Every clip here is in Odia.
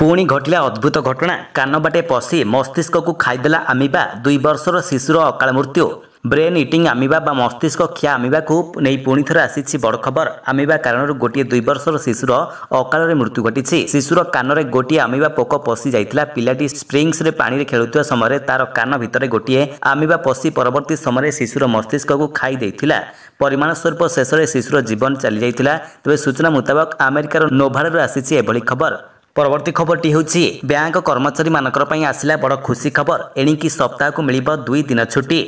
ପୁଣି ଘଟିଲା ଅଦ୍ଭୁତ ଘଟଣା କାନ ବାଟେ ପଶି ମସ୍ତିଷ୍କକୁ ଖାଇଦେଲା ଆମିବା ଦୁଇ ବର୍ଷର ଶିଶୁର ଅକାଳ ମୃତ୍ୟୁ ବ୍ରେନ୍ ଇଟିଂ ଆମିବା ବା ମସ୍ତିଷ୍କ କ୍ଷିଆ ଆମିବାକୁ ନେଇ ପୁଣି ଥରେ ଆସିଛି ବଡ଼ ଖବର ଆମିବା କାରଣରୁ ଗୋଟିଏ ଦୁଇ ବର୍ଷର ଶିଶୁର ଅକାଳରେ ମୃତ୍ୟୁ ଘଟିଛି ଶିଶୁର କାନରେ ଗୋଟିଏ ଆମିବା ପୋକ ପଶି ଯାଇଥିଲା ପିଲାଟି ସ୍ପ୍ରିଙ୍ଗସରେ ପାଣିରେ ଖେଳୁଥିବା ସମୟରେ ତାର କାନ ଭିତରେ ଗୋଟିଏ ଆମିବା ପଶି ପରବର୍ତ୍ତୀ ସମୟରେ ଶିଶୁର ମସ୍ତିଷ୍କକୁ ଖାଇ ଦେଇଥିଲା ପରିମାଣ ସ୍ୱରୂପ ଶେଷରେ ଶିଶୁର ଜୀବନ ଚାଲିଯାଇଥିଲା ତେବେ ସୂଚନା ମୁତାବକ ଆମେରିକାର ନୋଭାଡ଼ାରୁ ଆସିଛି ଏଭଳି ଖବର खबर टी खबरटी बैंक कर्मचारी मैले आसला बड खुसी खबर सप्ताह को मिलिबा दुई दिन छुट्टी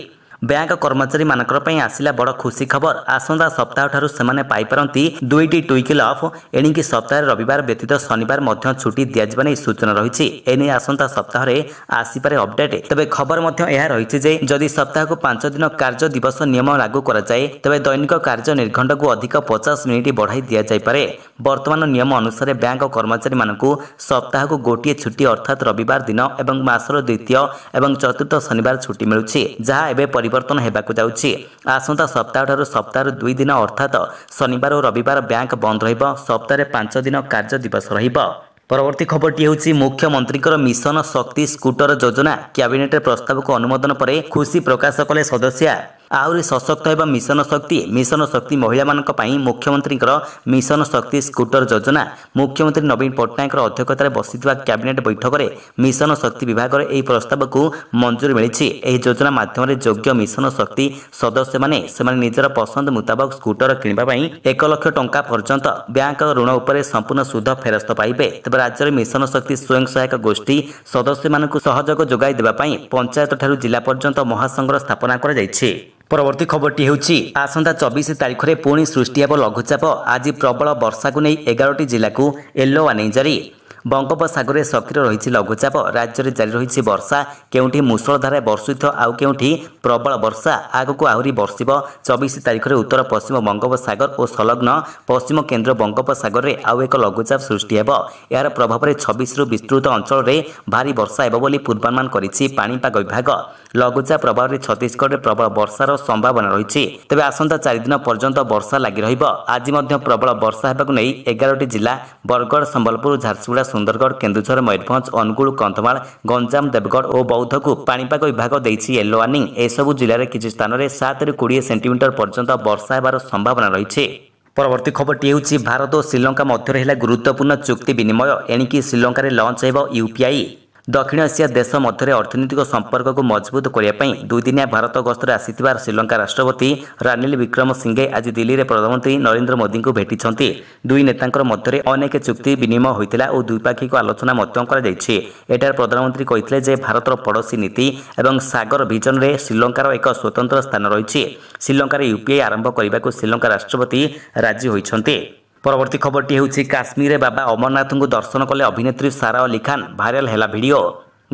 ବ୍ୟାଙ୍କ କର୍ମଚାରୀମାନଙ୍କର ପାଇଁ ଆସିଲା ବଡ଼ ଖୁସି ଖବର ଆସନ୍ତା ସପ୍ତାହଠାରୁ ସେମାନେ ପାଇପାରନ୍ତି ଦୁଇଟି ଟୁଇକିଲ ଅଫ୍ ଏଣିକି ସପ୍ତାହରେ ରବିବାର ବ୍ୟତୀତ ଶନିବାର ମଧ୍ୟ ଛୁଟି ଦିଆଯିବା ନେଇ ସୂଚନା ରହିଛି ଏନେଇ ଆସନ୍ତା ସପ୍ତାହରେ ଆସିପାରେ ଅପଡେଟ୍ ତେବେ ଖବର ମଧ୍ୟ ଏହା ରହିଛି ଯେ ଯଦି ସପ୍ତାହକୁ ପାଞ୍ଚ ଦିନ କାର୍ଯ୍ୟ ଦିବସ ନିୟମ ଲାଗୁ କରାଯାଏ ତେବେ ଦୈନିକ କାର୍ଯ୍ୟ ନିର୍ଘଣ୍ଟକୁ ଅଧିକ ପଚାଶ ମିନିଟ୍ ବଢ଼ାଇ ଦିଆଯାଇପାରେ ବର୍ତ୍ତମାନ ନିୟମ ଅନୁସାରେ ବ୍ୟାଙ୍କ କର୍ମଚାରୀମାନଙ୍କୁ ସପ୍ତାହକୁ ଗୋଟିଏ ଛୁଟି ଅର୍ଥାତ୍ ରବିବାର ଦିନ ଏବଂ ମାସର ଦ୍ୱିତୀୟ ଏବଂ ଚତୁର୍ଥ ଶନିବାର ଛୁଟି ମିଳୁଛି ଯାହା ଏବେ ପରି ପରିବର୍ତ୍ତନ ହେବାକୁ ଯାଉଛି ଆସନ୍ତା ସପ୍ତାହଠାରୁ ସପ୍ତାହରୁ ଦୁଇ ଦିନ ଅର୍ଥାତ୍ ଶନିବାର ଓ ରବିବାର ବ୍ୟାଙ୍କ ବନ୍ଦ ରହିବ ସପ୍ତାହରେ ପାଞ୍ଚ ଦିନ କାର୍ଯ୍ୟ ଦିବସ ରହିବ ପରବର୍ତ୍ତୀ ଖବରଟି ହେଉଛି ମୁଖ୍ୟମନ୍ତ୍ରୀଙ୍କର ମିଶନ ଶକ୍ତି ସ୍କୁଟର ଯୋଜନା କ୍ୟାବିନେଟ୍ରେ ପ୍ରସ୍ତାବକୁ ଅନୁମୋଦନ ପରେ ଖୁସି ପ୍ରକାଶ କଲେ ସଦସ୍ୟା ଆହୁରି ସଶକ୍ତ ହେବା ମିଶନ ଶକ୍ତି ମିଶନ ଶକ୍ତି ମହିଳାମାନଙ୍କ ପାଇଁ ମୁଖ୍ୟମନ୍ତ୍ରୀଙ୍କର ମିଶନ ଶକ୍ତି ସ୍କୁଟର ଯୋଜନା ମୁଖ୍ୟମନ୍ତ୍ରୀ ନବୀନ ପଟ୍ଟନାୟକର ଅଧ୍ୟକ୍ଷତାରେ ବସିଥିବା କ୍ୟାବିନେଟ୍ ବୈଠକରେ ମିଶନ ଶକ୍ତି ବିଭାଗର ଏହି ପ୍ରସ୍ତାବକୁ ମଞ୍ଜୁରୀ ମିଳିଛି ଏହି ଯୋଜନା ମାଧ୍ୟମରେ ଯୋଗ୍ୟ ମିଶନ ଶକ୍ତି ସଦସ୍ୟମାନେ ସେମାନେ ନିଜର ପସନ୍ଦ ମୁତାବକ ସ୍କୁଟର କିଣିବା ପାଇଁ ଏକ ଲକ୍ଷ ଟଙ୍କା ପର୍ଯ୍ୟନ୍ତ ବ୍ୟାଙ୍କ ଋଣ ଉପରେ ସମ୍ପୂର୍ଣ୍ଣ ସୁଧ ଫେରସ୍ତ ପାଇବେ ତେବେ ରାଜ୍ୟରେ ମିଶନ ଶକ୍ତି ସ୍ୱୟଂ ସହାୟକ ଗୋଷ୍ଠୀ ସଦସ୍ୟମାନଙ୍କୁ ସହଯୋଗ ଯୋଗାଇ ଦେବା ପାଇଁ ପଞ୍ଚାୟତଠାରୁ ଜିଲ୍ଲା ପର୍ଯ୍ୟନ୍ତ ମହାସଂଘର ସ୍ଥାପନା କରାଯାଇଛି ପରବର୍ତ୍ତୀ ଖବରଟି ହେଉଛି ଆସନ୍ତା ଚବିଶ ତାରିଖରେ ପୁଣି ସୃଷ୍ଟି ହେବ ଲଘୁଚାପ ଆଜି ପ୍ରବଳ ବର୍ଷାକୁ ନେଇ ଏଗାରଟି ଜିଲ୍ଲାକୁ ୟେଲୋ ୱାର୍ଣ୍ଣିଂ ଜାରି ବଙ୍ଗୋପସାଗରରେ ସକ୍ରିୟ ରହିଛି ଲଘୁଚାପ ରାଜ୍ୟରେ ଜାରି ରହିଛି ବର୍ଷା କେଉଁଠି ମୂଷଳଧାରାରେ ବର୍ଷୁଥିବ ଆଉ କେଉଁଠି ପ୍ରବଳ ବର୍ଷା ଆଗକୁ ଆହୁରି ବର୍ଷିବ ଚବିଶ ତାରିଖରେ ଉତ୍ତର ପଶ୍ଚିମ ବଙ୍ଗୋପସାଗର ଓ ସଂଲଗ୍ନ ପଶ୍ଚିମ କେନ୍ଦ୍ର ବଙ୍ଗୋପସାଗରରେ ଆଉ ଏକ ଲଘୁଚାପ ସୃଷ୍ଟି ହେବ ଏହାର ପ୍ରଭାବରେ ଛବିଶରୁ ବିସ୍ତୃତ ଅଞ୍ଚଳରେ ଭାରି ବର୍ଷା ହେବ ବୋଲି ପୂର୍ବାନୁମାନ କରିଛି ପାଣିପାଗ ବିଭାଗ ଲଘୁଚାପ ପ୍ରଭାବରେ ଛତିଶଗଡ଼ରେ ପ୍ରବଳ ବର୍ଷାର ସମ୍ଭାବନା ରହିଛି ତେବେ ଆସନ୍ତା ଚାରିଦିନ ପର୍ଯ୍ୟନ୍ତ ବର୍ଷା ଲାଗି ରହିବ ଆଜି ମଧ୍ୟ ପ୍ରବଳ ବର୍ଷା ହେବାକୁ ନେଇ ଏଗାରଟି ଜିଲ୍ଲା ବରଗଡ଼ ସମ୍ବଲପୁର ଝାରସୁଗୁଡ଼ା ସୁନ୍ଦରଗଡ଼ କେନ୍ଦୁଝର ମୟୂରଭଞ୍ଜ ଅନୁଗୁଳ କନ୍ଧମାଳ ଗଞ୍ଜାମ ଦେବଗଡ଼ ଓ ବୌଦ୍ଧକୁ ପାଣିପାଗ ବିଭାଗ ଦେଇଛି ୟେଲୋ ୱାର୍ଣ୍ଣିଂ ଏସବୁ ଜିଲ୍ଲାରେ କିଛି ସ୍ଥାନରେ ସାତରୁ କୋଡ଼ିଏ ସେଣ୍ଟିମିଟର ପର୍ଯ୍ୟନ୍ତ ବର୍ଷା ହେବାର ସମ୍ଭାବନା ରହିଛି ପରବର୍ତ୍ତୀ ଖବରଟି ହେଉଛି ଭାରତ ଓ ଶ୍ରୀଲଙ୍କା ମଧ୍ୟରେ ହେଲା ଗୁରୁତ୍ୱପୂର୍ଣ୍ଣ ଚୁକ୍ତି ବିନିମୟ ଏଣିକି ଶ୍ରୀଲଙ୍କାରେ ଲଞ୍ଚ ହେବ ୟୁପିଆଇ ଦକ୍ଷିଣ ଏସିଆ ଦେଶ ମଧ୍ୟରେ ଅର୍ଥନୈତିକ ସମ୍ପର୍କକୁ ମଜବୁତ କରିବା ପାଇଁ ଦୁଇଦିନିଆ ଭାରତ ଗସ୍ତରେ ଆସିଥିବା ଶ୍ରୀଲଙ୍କା ରାଷ୍ଟ୍ରପତି ରାନିଲ ବିକ୍ରମସିଂଘେ ଆଜି ଦିଲ୍ଲୀରେ ପ୍ରଧାନମନ୍ତ୍ରୀ ନରେନ୍ଦ୍ର ମୋଦିଙ୍କୁ ଭେଟିଛନ୍ତି ଦୁଇ ନେତାଙ୍କର ମଧ୍ୟରେ ଅନେକ ଚୁକ୍ତି ବିନିମୟ ହୋଇଥିଲା ଓ ଦ୍ୱିପାକ୍ଷିକ ଆଲୋଚନା ମଧ୍ୟ କରାଯାଇଛି ଏଠାରେ ପ୍ରଧାନମନ୍ତ୍ରୀ କହିଥିଲେ ଯେ ଭାରତର ପଡ଼ୋଶୀ ନୀତି ଏବଂ ସାଗର ଭିଜନରେ ଶ୍ରୀଲଙ୍କାର ଏକ ସ୍ୱତନ୍ତ୍ର ସ୍ଥାନ ରହିଛି ଶ୍ରୀଲଙ୍କାରେ ୟୁପିଆଇ ଆରମ୍ଭ କରିବାକୁ ଶ୍ରୀଲଙ୍କା ରାଷ୍ଟ୍ରପତି ରାଜି ହୋଇଛନ୍ତି ପରବର୍ତ୍ତୀ ଖବରଟି ହେଉଛି କାଶ୍ମୀରରେ ବାବା ଅମରନାଥଙ୍କୁ ଦର୍ଶନ କଲେ ଅଭିନେତ୍ରୀ ସାରା ଅଲି ଖାନ୍ ଭାଇରାଲ୍ ହେଲା ଭିଡ଼ିଓ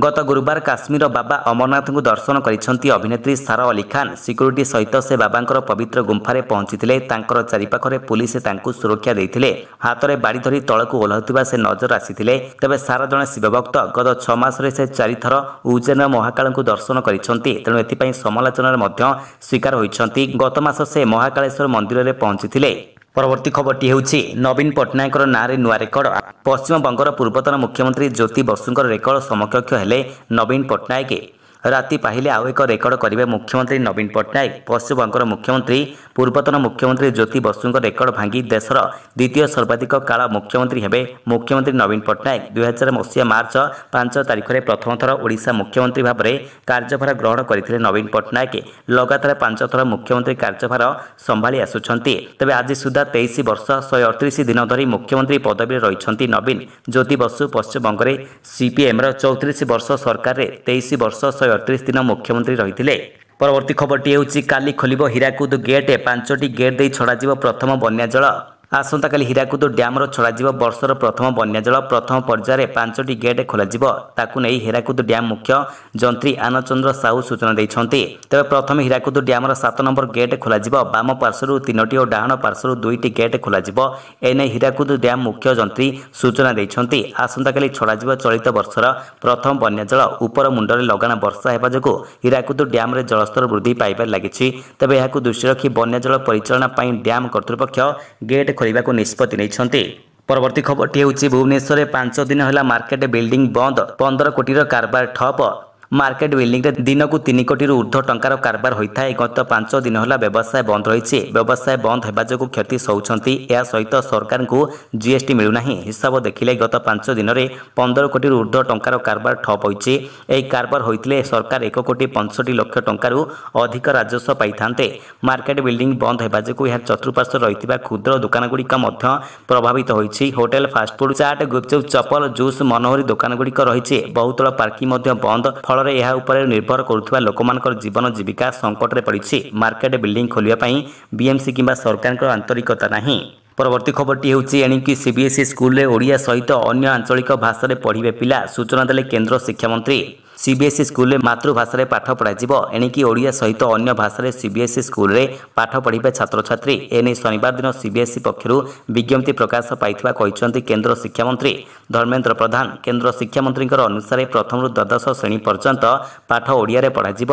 ଗତ ଗୁରୁବାର କାଶ୍ମୀରର ବାବା ଅମରନାଥଙ୍କୁ ଦର୍ଶନ କରିଛନ୍ତି ଅଭିନେତ୍ରୀ ସାରା ଅଲି ଖାନ୍ ସିକ୍ୟୁରିଟି ସହିତ ସେ ବାବାଙ୍କର ପବିତ୍ର ଗୁମ୍ଫାରେ ପହଞ୍ଚିଥିଲେ ତାଙ୍କର ଚାରିପାଖରେ ପୁଲିସ୍ ତାଙ୍କୁ ସୁରକ୍ଷା ଦେଇଥିଲେ ହାତରେ ବାଡ଼ି ଧରି ତଳକୁ ଓହ୍ଲାଉଥିବା ସେ ନଜର ଆସିଥିଲେ ତେବେ ସାରା ଜଣେ ଶିବଭକ୍ତ ଗତ ଛଅ ମାସରେ ସେ ଚାରିଥର ଉଜ୍ଜୈନ ମହାକାଳଙ୍କୁ ଦର୍ଶନ କରିଛନ୍ତି ତେଣୁ ଏଥିପାଇଁ ସମାଲୋଚନାର ମଧ୍ୟ ଶିକାର ହୋଇଛନ୍ତି ଗତ ମାସ ସେ ମହାକାଳେଶ୍ୱର ମନ୍ଦିରରେ ପହଞ୍ଚିଥିଲେ ପରବର୍ତ୍ତୀ ଖବରଟି ହେଉଛି ନବୀନ ପଟ୍ଟନାୟକଙ୍କର ନାଁରେ ନୂଆ ରେକର୍ଡ ପଶ୍ଚିମବଙ୍ଗର ପୂର୍ବତନ ମୁଖ୍ୟମନ୍ତ୍ରୀ ଜ୍ୟୋତି ବସୁଙ୍କର ରେକର୍ଡ ସମକକ୍ଷ ହେଲେ ନବୀନ ପଟ୍ଟନାୟକ ରାତି ପାହିଲେ ଆଉ ଏକ ରେକର୍ଡ କରିବେ ମୁଖ୍ୟମନ୍ତ୍ରୀ ନବୀନ ପଟ୍ଟନାୟକ ପଶ୍ଚିମବଙ୍ଗର ମୁଖ୍ୟମନ୍ତ୍ରୀ ପୂର୍ବତନ ମୁଖ୍ୟମନ୍ତ୍ରୀ ଜ୍ୟୋତି ବସୁଙ୍କ ରେକର୍ଡ ଭାଙ୍ଗି ଦେଶର ଦ୍ୱିତୀୟ ସର୍ବାଧିକ କାଳ ମୁଖ୍ୟମନ୍ତ୍ରୀ ହେବେ ମୁଖ୍ୟମନ୍ତ୍ରୀ ନବୀନ ପଟ୍ଟନାୟକ ଦୁଇହଜାର ମସିହା ମାର୍ଚ୍ଚ ପାଞ୍ଚ ତାରିଖରେ ପ୍ରଥମଥର ଓଡ଼ିଶା ମୁଖ୍ୟମନ୍ତ୍ରୀ ଭାବରେ କାର୍ଯ୍ୟଭାର ଗ୍ରହଣ କରିଥିଲେ ନବୀନ ପଟ୍ଟନାୟକ ଲଗାତାର ପାଞ୍ଚଥର ମୁଖ୍ୟମନ୍ତ୍ରୀ କାର୍ଯ୍ୟଭାର ସମ୍ଭାଳି ଆସୁଛନ୍ତି ତେବେ ଆଜି ସୁଦ୍ଧା ତେଇଶ ବର୍ଷ ଶହେ ଅଠତିରିଶ ଦିନ ଧରି ମୁଖ୍ୟମନ୍ତ୍ରୀ ପଦବୀରେ ରହିଛନ୍ତି ନବୀନ ଜ୍ୟୋତି ବସୁ ପଶ୍ଚିମବଙ୍ଗରେ ସିପିଏମ୍ର ଚଉତିରିଶ ବର୍ଷ ସରକାରରେ ତେଇଶ ବର୍ଷ ଶହେ ଶହେ ଅଠତିରିଶ ଦିନ ମୁଖ୍ୟମନ୍ତ୍ରୀ ରହିଥିଲେ ପରବର୍ତ୍ତୀ ଖବରଟି ହେଉଛି କାଲି ଖୋଲିବ ହୀରାକୁଦ ଗେଟ୍ ପାଞ୍ଚଟି ଗେଟ୍ ଦେଇ ଛଡ଼ାଯିବ ପ୍ରଥମ ବନ୍ୟା ଜଳ ଆସନ୍ତାକାଲି ହୀରାକୁଦ ଡ୍ୟାମ୍ର ଛଡ଼ାଯିବ ବର୍ଷର ପ୍ରଥମ ବନ୍ୟାଜଳ ପ୍ରଥମ ପର୍ଯ୍ୟାୟରେ ପାଞ୍ଚଟି ଗେଟ୍ ଖୋଲାଯିବ ତାକୁ ନେଇ ହୀରାକୁଦ ଡ୍ୟାମ୍ ମୁଖ୍ୟ ଯନ୍ତ୍ରୀ ଆନନ୍ଦଚନ୍ଦ୍ର ସାହୁ ସୂଚନା ଦେଇଛନ୍ତି ତେବେ ପ୍ରଥମେ ହୀରାକୁଦ ଡ୍ୟାମ୍ର ସାତ ନମ୍ବର ଗେଟ୍ ଖୋଲାଯିବ ବାମ ପାର୍ଶ୍ୱରୁ ତିନୋଟି ଓ ଡାହାଣ ପାର୍ଶ୍ୱରୁ ଦୁଇଟି ଗେଟ୍ ଖୋଲାଯିବ ଏନେଇ ହୀରାକୁଦ ଡ୍ୟାମ୍ ମୁଖ୍ୟ ଯନ୍ତ୍ରୀ ସୂଚନା ଦେଇଛନ୍ତି ଆସନ୍ତାକାଲି ଛଡ଼ାଯିବ ଚଳିତ ବର୍ଷର ପ୍ରଥମ ବନ୍ୟାଜଳ ଉପର ମୁଣ୍ଡରେ ଲଗାଣ ବର୍ଷା ହେବା ଯୋଗୁଁ ହୀରାକୁଦ ଡ୍ୟାମ୍ରେ ଜଳସ୍ତର ବୃଦ୍ଧି ପାଇବାରେ ଲାଗିଛି ତେବେ ଏହାକୁ ଦୃଷ୍ଟି ରଖି ବନ୍ୟାଜଳ ପରିଚାଳନା ପାଇଁ ଡ୍ୟାମ୍ କର୍ତ୍ତୃପକ୍ଷ ଗେଟ୍ ଖୋଲିବାକୁ ନିଷ୍ପତ୍ତି ନେଇଛନ୍ତି ପରବର୍ତ୍ତୀ ଖବରଟି ହେଉଛି ଭୁବନେଶ୍ୱରରେ ପାଞ୍ଚ ଦିନ ହେଲା ମାର୍କେଟ ବିଲ୍ଡିଂ ବନ୍ଦ ପନ୍ଦର କୋଟିର କାରବାର ଠପ মার্কেট বিল্ডিংরে দিনকু তিন কোটিরু ঊর্ধ্ব টঙ্কার কারবার ହୋଇଥାଏ ଗତ ପାଞ୍ଚ ଦିନ ହେଲା ବ୍ୟବସାୟ ବନ୍ଦ ରହିଛି ବ୍ୟବସାୟ ବନ୍ଦ ହେବା ଯୋଗୁଁ କ୍ଷତି ସହୁଛନ୍ତି ଏହା ସହିତ ସରକାରଙ୍କୁ ଜିଏସ୍ଟି ମିଳୁନାହିଁ ହିସାବ ଦେଖିଲେ ଗତ ପାଞ୍ଚ ଦିନରେ ପନ୍ଦର କୋଟିରୁ ଊର୍ଦ୍ଧ୍ୱ ଟଙ୍କାର କାରବାର ଠପ୍ ହୋଇଛି ଏହି କାରବାର ହୋଇଥିଲେ ସରକାର ଏକ କୋଟି ପଞ୍ଚଷଠି ଲକ୍ଷ ଟଙ୍କାରୁ ଅଧିକ ରାଜସ୍ୱ ପାଇଥାନ୍ତେ ମାର୍କେଟ ବିଲ୍ଡିଂ ବନ୍ଦ ହେବା ଯୋଗୁଁ ଏହା ଚତୁଃପାର୍ଶ୍ୱରେ ରହିଥିବା କ୍ଷୁଦ୍ର ଦୋକାନଗୁଡ଼ିକ ମଧ୍ୟ ପ୍ରଭାବିତ ହୋଇଛି ହୋଟେଲ ଫାଷ୍ଟଫୁଡ୍ ଚାଟ୍ ଗୁପଚୁପ୍ ଚପଲ ଜୁସ୍ ମନୋହରୀ ଦୋକାନଗୁଡ଼ିକ ରହିଛି ବହୁତଳ ପାର୍କିଂ ମଧ୍ୟ ବନ୍ଦ ଫଳ ଫଳରେ ଏହା ଉପରେ ନିର୍ଭର କରୁଥିବା ଲୋକମାନଙ୍କର ଜୀବନ ଜୀବିକା ସଙ୍କଟରେ ପଡ଼ିଛି ମାର୍କେଟ ବିଲ୍ଡିଂ ଖୋଲିବା ପାଇଁ ବିଏମ୍ସି କିମ୍ବା ସରକାରଙ୍କର ଆନ୍ତରିକତା ନାହିଁ ପରବର୍ତ୍ତୀ ଖବରଟି ହେଉଛି ଏଣିକି ସିବିଏସ୍ଇ ସ୍କୁଲରେ ଓଡ଼ିଆ ସହିତ ଅନ୍ୟ ଆଞ୍ଚଳିକ ଭାଷାରେ ପଢ଼ିବେ ପିଲା ସୂଚନା ଦେଲେ କେନ୍ଦ୍ର ଶିକ୍ଷାମନ୍ତ୍ରୀ ସିବିଏସ୍ଇ ସ୍କୁଲରେ ମାତୃଭାଷାରେ ପାଠ ପଢ଼ାଯିବ ଏଣିକି ଓଡ଼ିଆ ସହିତ ଅନ୍ୟ ଭାଷାରେ ସିବିଏସ୍ଇ ସ୍କୁଲରେ ପାଠ ପଢ଼ିବେ ଛାତ୍ରଛାତ୍ରୀ ଏନେଇ ଶନିବାର ଦିନ ସିବିଏସ୍ଇ ପକ୍ଷରୁ ବିଜ୍ଞପ୍ତି ପ୍ରକାଶ ପାଇଥିବା କହିଛନ୍ତି କେନ୍ଦ୍ର ଶିକ୍ଷାମନ୍ତ୍ରୀ ଧର୍ମେନ୍ଦ୍ର ପ୍ରଧାନ କେନ୍ଦ୍ର ଶିକ୍ଷାମନ୍ତ୍ରୀଙ୍କର ଅନୁସାରେ ପ୍ରଥମରୁ ଦ୍ୱାଦଶ ଶ୍ରେଣୀ ପର୍ଯ୍ୟନ୍ତ ପାଠ ଓଡ଼ିଆରେ ପଢ଼ାଯିବ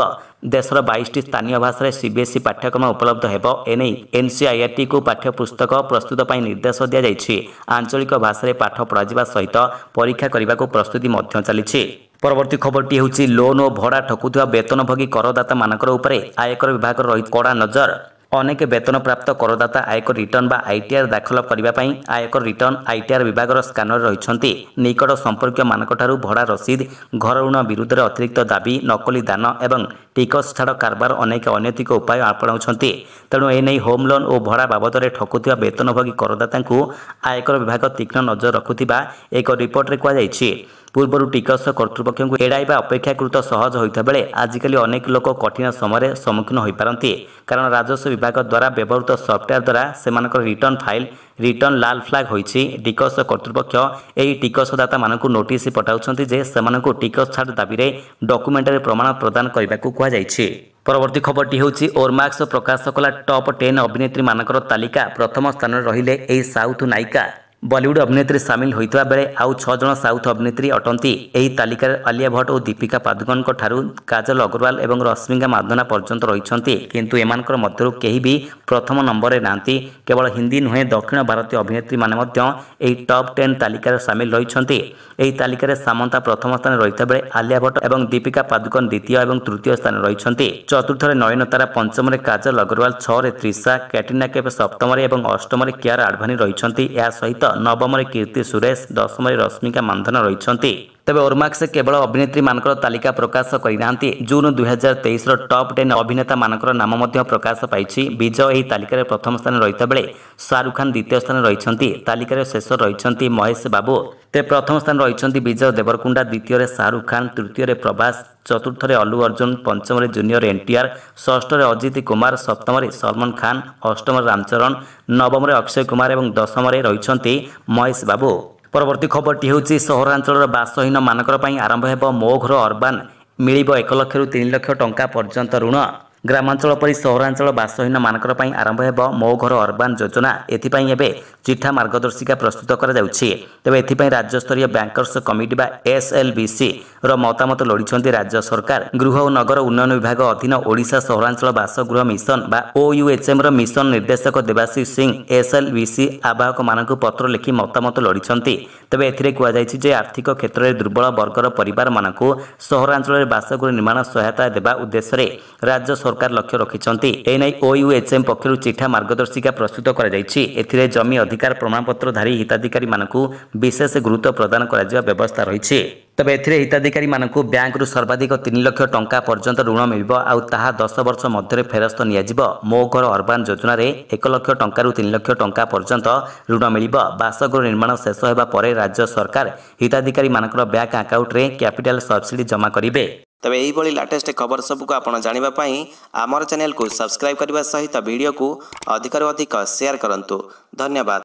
ଦେଶର ବାଇଶଟି ସ୍ଥାନୀୟ ଭାଷାରେ ସିବିଏସ୍ଇ ପାଠ୍ୟକ୍ରମ ଉପଲବ୍ଧ ହେବ ଏନେଇ ଏନ୍ସିଆଇଆର୍ଟିକୁ ପାଠ୍ୟପୁସ୍ତକ ପ୍ରସ୍ତୁତ ପାଇଁ ନିର୍ଦ୍ଦେଶ ଦିଆଯାଇଛି ଆଞ୍ଚଳିକ ଭାଷାରେ ପାଠ ପଢ଼ାଯିବା ସହିତ ପରୀକ୍ଷା କରିବାକୁ ପ୍ରସ୍ତୁତି ମଧ୍ୟ ଚାଲିଛି ପରବର୍ତ୍ତୀ ଖବରଟି ହେଉଛି ଲୋନ୍ ଓ ଭଡ଼ା ଠକୁଥିବା ବେତନଭୋଗୀ କରଦାତାମାନଙ୍କର ଉପରେ ଆୟକର ବିଭାଗର ରହିଛି କଡ଼ା ନଜର ଅନେକ ବେତନପ୍ରାପ୍ତ କରଦାତା ଆୟକର ରିଟର୍ଣ୍ଣ ବା ଆଇଟିଆର୍ ଦାଖଲ କରିବା ପାଇଁ ଆୟକର ରିଟର୍ଣ୍ଣ ଆଇଟିଆର୍ ବିଭାଗର ସ୍କାନର ରହିଛନ୍ତି ନିକଟ ସମ୍ପର୍କୀୟମାନଙ୍କଠାରୁ ଭଡ଼ା ରସିଦ ଘର ଋଣ ବିରୁଦ୍ଧରେ ଅତିରିକ୍ତ ଦାବି ନକଲି ଦାନ ଏବଂ ଟିକସ ଛାଡ଼ କାରବାର ଅନେକ ଅନୈତିକ ଉପାୟ ଆପଣାଉଛନ୍ତି ତେଣୁ ଏନେଇ ହୋମ୍ ଲୋନ୍ ଓ ଭଡ଼ା ବାବଦରେ ଠକୁଥିବା ବେତନଭୋଗୀ କରଦାତାଙ୍କୁ ଆୟକର ବିଭାଗ ତୀକ୍ଷ୍ଣ ନଜର ରଖୁଥିବା ଏକ ରିପୋର୍ଟରେ କୁହାଯାଇଛି ପୂର୍ବରୁ ଟିକସ କର୍ତ୍ତୃପକ୍ଷଙ୍କୁ ଏଡ଼ାଇବା ଅପେକ୍ଷାକୃତ ସହଜ ହୋଇଥିବା ବେଳେ ଆଜିକାଲି ଅନେକ ଲୋକ କଠିନ ସମୟରେ ସମ୍ମୁଖୀନ ହୋଇପାରନ୍ତି କାରଣ ରାଜସ୍ୱ ବିଭାଗ ଦ୍ୱାରା ବ୍ୟବହୃତ ସଫ୍ଟୱେୟାର ଦ୍ୱାରା ସେମାନଙ୍କର ରିଟର୍ଣ୍ଣ ଫାଇଲ୍ ରିଟର୍ଣ୍ଣ ଲାଲ୍ ଫ୍ଲାଗ୍ ହୋଇଛି ଟିକସ କର୍ତ୍ତୃପକ୍ଷ ଏହି ଟିକସଦାତାମାନଙ୍କୁ ନୋଟିସ୍ ପଠାଉଛନ୍ତି ଯେ ସେମାନଙ୍କୁ ଟିକସ ଛାଡ଼ ଦାବିରେ ଡକ୍ୟୁମେଣ୍ଟରେ ପ୍ରମାଣ ପ୍ରଦାନ କରିବାକୁ କୁହାଯାଇଛି ପରବର୍ତ୍ତୀ ଖବରଟି ହେଉଛି ଓର୍ମାକ୍ସ ପ୍ରକାଶ କଲା ଟପ୍ ଟେନ୍ ଅଭିନେତ୍ରୀମାନଙ୍କର ତାଲିକା ପ୍ରଥମ ସ୍ଥାନରେ ରହିଲେ ଏହି ସାଉଥ୍ ନାୟିକା ବଲିଉଡ୍ ଅଭିନେତ୍ରୀ ସାମିଲ ହୋଇଥିବା ବେଳେ ଆଉ ଛଅ ଜଣ ସାଉଥ୍ ଅଭିନେତ୍ରୀ ଅଟନ୍ତି ଏହି ତାଲିକାରେ ଆଲିଆ ଭଟ୍ଟ ଓ ଦୀପିକା ପାଦୁକନଙ୍କ ଠାରୁ କାଜଲ ଅଗ୍ରୱାଲ ଏବଂ ରଶ୍ମିକା ମାଧନା ପର୍ଯ୍ୟନ୍ତ ରହିଛନ୍ତି କିନ୍ତୁ ଏମାନଙ୍କର ମଧ୍ୟରୁ କେହି ବି ପ୍ରଥମ ନମ୍ବରରେ ନାହାନ୍ତି କେବଳ ହିନ୍ଦୀ ନୁହେଁ ଦକ୍ଷିଣ ଭାରତୀୟ ଅଭିନେତ୍ରୀମାନେ ମଧ୍ୟ ଏହି ଟପ୍ ଟେନ୍ ତାଲିକାରେ ସାମିଲ ରହିଛନ୍ତି ଏହି ତାଲିକାରେ ସାମନ୍ତା ପ୍ରଥମ ସ୍ଥାନରେ ରହିଥିବା ବେଳେ ଆଲିଆ ଭଟ୍ଟ ଏବଂ ଦୀପିକା ପାଦୁକନ ଦ୍ୱିତୀୟ ଏବଂ ତୃତୀୟ ସ୍ଥାନରେ ରହିଛନ୍ତି ଚତୁର୍ଥରେ ନୟନତାରା ପଞ୍ଚମରେ କାଜଲ ଅଗ୍ରୱାଲ ଛଅରେ ତ୍ରିଷା କ୍ୟାଟ୍ରିନା କେଫ୍ ସପ୍ତମରେ ଏବଂ ଅଷ୍ଟମରେ କିଆର ଆଡଭାନୀ ରହିଛନ୍ତି ଏହା ସହିତ ନବମରେ କୀର୍ତ୍ତି ସୁରେଶ ଦଶମରେ ରଶ୍ମିକା ମାନ୍ଧନା ରହିଛନ୍ତି ତେବେ ଓର୍ମାକ୍ସ କେବଳ ଅଭିନେତ୍ରୀମାନଙ୍କର ତାଲିକା ପ୍ରକାଶ କରିନାହାନ୍ତି ଜୁନ୍ ଦୁଇହଜାର ତେଇଶର ଟପ୍ ଟେନ୍ ଅଭିନେତାମାନଙ୍କର ନାମ ମଧ୍ୟ ପ୍ରକାଶ ପାଇଛି ବିଜୟ ଏହି ତାଲିକାରେ ପ୍ରଥମ ସ୍ଥାନରେ ରହିଥିବା ବେଳେ ଶାହରୁଖ ଖାନ୍ ଦ୍ୱିତୀୟ ସ୍ଥାନରେ ରହିଛନ୍ତି ତାଲିକାରେ ଶେଷ ରହିଛନ୍ତି ମହେଶ ବାବୁ ତେ ପ୍ରଥମ ସ୍ଥାନ ରହିଛନ୍ତି ବିଜୟ ଦେବରକୁଣ୍ଡା ଦ୍ୱିତୀୟରେ ଶାହରୁଖ ଖାନ୍ ତୃତୀୟରେ ପ୍ରଭାସ ଚତୁର୍ଥରେ ଅଲ୍ଲୁ ଅର୍ଜୁନ ପଞ୍ଚମରେ ଜୁନିୟର ଏନ୍ଟିଆର୍ ଷଷ୍ଠରେ ଅଜିତ କୁମାର ସପ୍ତମରେ ସଲମନ ଖାନ୍ ଅଷ୍ଟମରେ ରାମଚରଣ ନବମରେ ଅକ୍ଷୟ କୁମାର ଏବଂ ଦଶମରେ ରହିଛନ୍ତି ମହେଶ ବାବୁ पवर्ती खबरटी बासहीन बासहन मनको आरम्भ मो घर अर्बान मियो एक रु तिन लक्ष टा पर्यन्त ऋण ଗ୍ରାମାଞ୍ଚଳ ପରି ସହରାଞ୍ଚଳ ବାସହୀନମାନଙ୍କର ପାଇଁ ଆରମ୍ଭ ହେବ ମୋ ଘର ଅର୍ବାନ ଯୋଜନା ଏଥିପାଇଁ ଏବେ ଚିଠା ମାର୍ଗଦର୍ଶିକା ପ୍ରସ୍ତୁତ କରାଯାଉଛି ତେବେ ଏଥିପାଇଁ ରାଜ୍ୟସ୍ତରୀୟ ବ୍ୟାଙ୍କର୍ସ କମିଟି ବା ଏସ୍ଏଲ୍ବିସିର ମତାମତ ଲୋଡ଼ିଛନ୍ତି ରାଜ୍ୟ ସରକାର ଗୃହ ଓ ନଗର ଉନ୍ନୟନ ବିଭାଗ ଅଧୀନ ଓଡ଼ିଶା ସହରାଞ୍ଚଳ ବାସଗୃହ ମିଶନ ବା ଓୟୁଏଚ୍ଏମ୍ର ମିଶନ ନିର୍ଦ୍ଦେଶକ ଦେବାଶିଷ ସିଂ ଏସ୍ଏଲ୍ବିସି ଆବାହକମାନଙ୍କୁ ପତ୍ର ଲେଖି ମତାମତ ଲୋଡ଼ିଛନ୍ତି ତେବେ ଏଥିରେ କୁହାଯାଇଛି ଯେ ଆର୍ଥିକ କ୍ଷେତ୍ରରେ ଦୁର୍ବଳ ବର୍ଗର ପରିବାରମାନଙ୍କୁ ସହରାଞ୍ଚଳରେ ବାସଗୃହ ନିର୍ମାଣ ସହାୟତା ଦେବା ଉଦ୍ଦେଶ୍ୟରେ ରାଜ୍ୟ ସରକାର ସରକାର ଲକ୍ଷ୍ୟ ରଖିଛନ୍ତି ଏନେଇ ଓୟୁଏଚ୍ଏମ୍ ପକ୍ଷରୁ ଚିଠା ମାର୍ଗଦର୍ଶିକା ପ୍ରସ୍ତୁତ କରାଯାଇଛି ଏଥିରେ ଜମି ଅଧିକାର ପ୍ରମାଣପତ୍ରଧାରୀ ହିତାଧିକାରୀମାନଙ୍କୁ ବିଶେଷ ଗୁରୁତ୍ୱ ପ୍ରଦାନ କରାଯିବା ବ୍ୟବସ୍ଥା ରହିଛି ତେବେ ଏଥିରେ ହିତାଧିକାରୀମାନଙ୍କୁ ବ୍ୟାଙ୍କରୁ ସର୍ବାଧିକ ତିନି ଲକ୍ଷ ଟଙ୍କା ପର୍ଯ୍ୟନ୍ତ ଋଣ ମିଳିବ ଆଉ ତାହା ଦଶ ବର୍ଷ ମଧ୍ୟରେ ଫେରସ୍ତ ନିଆଯିବ ମୋ ଘର ଅର୍ବାନ୍ ଯୋଜନାରେ ଏକ ଲକ୍ଷ ଟଙ୍କାରୁ ତିନି ଲକ୍ଷ ଟଙ୍କା ପର୍ଯ୍ୟନ୍ତ ଋଣ ମିଳିବ ବାସଗୃହ ନିର୍ମାଣ ଶେଷ ହେବା ପରେ ରାଜ୍ୟ ସରକାର ହିତାଧିକାରୀମାନଙ୍କର ବ୍ୟାଙ୍କ ଆକାଉଣ୍ଟରେ କ୍ୟାପିଟାଲ ସବ୍ସିଡି ଜମା କରିବେ ତେବେ ଏହିଭଳି ଲାଟେଷ୍ଟ ଖବର ସବୁକୁ ଆପଣ ଜାଣିବା ପାଇଁ ଆମର ଚ୍ୟାନେଲକୁ ସବସ୍କ୍ରାଇବ୍ କରିବା ସହିତ ଭିଡ଼ିଓକୁ ଅଧିକରୁ ଅଧିକ ସେୟାର କରନ୍ତୁ ଧନ୍ୟବାଦ